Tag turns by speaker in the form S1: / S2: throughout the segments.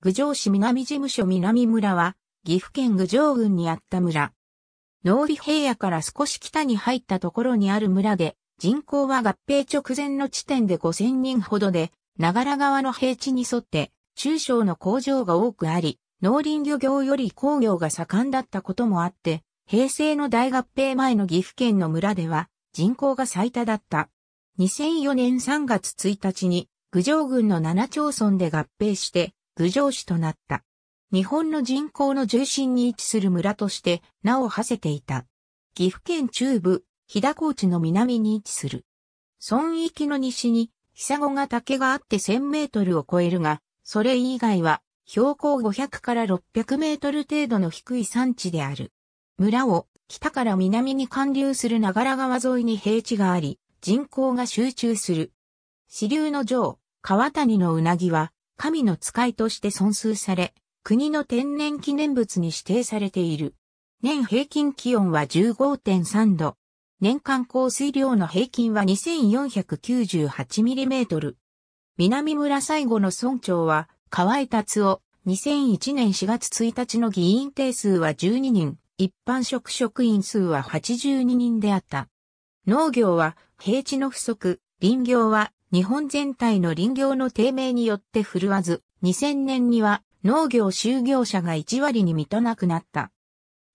S1: 郡上市南事務所南村は、岐阜県郡上郡にあった村。農利平野から少し北に入ったところにある村で、人口は合併直前の地点で5000人ほどで、長良川の平地に沿って、中小の工場が多くあり、農林漁業より工業が盛んだったこともあって、平成の大合併前の岐阜県の村では、人口が最多だった。2004年3月1日に、郡上郡の7町村で合併して、郡上市となった。日本の人口の重心に位置する村として名を馳せていた。岐阜県中部、日高地の南に位置する。村域の西に、久子が竹があって1000メートルを超えるが、それ以外は標高500から600メートル程度の低い山地である。村を北から南に貫流する長良川沿いに平地があり、人口が集中する。支流の上、川谷のうなぎは、神の使いとして尊崇され、国の天然記念物に指定されている。年平均気温は15.3度。年間降水量の平均は 2498mm。南村最後の村長は河合達夫。2001年4月1日の議員定数は12人、一般職職員数は82人であった。農業は平地の不足、林業は日本全体の林業の低迷によって振るわず、2000年には農業就業者が1割に満たなくなった。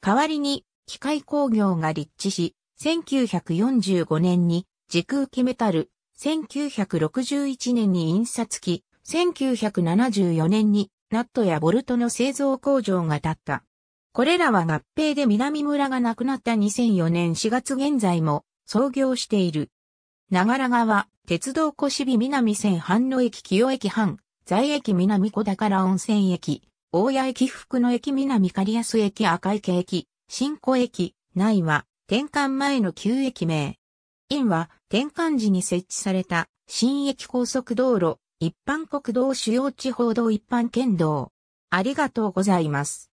S1: 代わりに、機械工業が立地し、1945年に時空機メタル、1961年に印刷機、1974年にナットやボルトの製造工場が建った。これらは合併で南村がなくなった2004年4月現在も創業している。長良川、鉄道小渋南線半野駅清駅半、在駅南小宝温泉駅、大谷駅福野駅南刈安駅赤池駅、新古駅、内は、転換前の旧駅名。院は、転換時に設置された、新駅高速道路、一般国道主要地方道一般県道。ありがとうございます。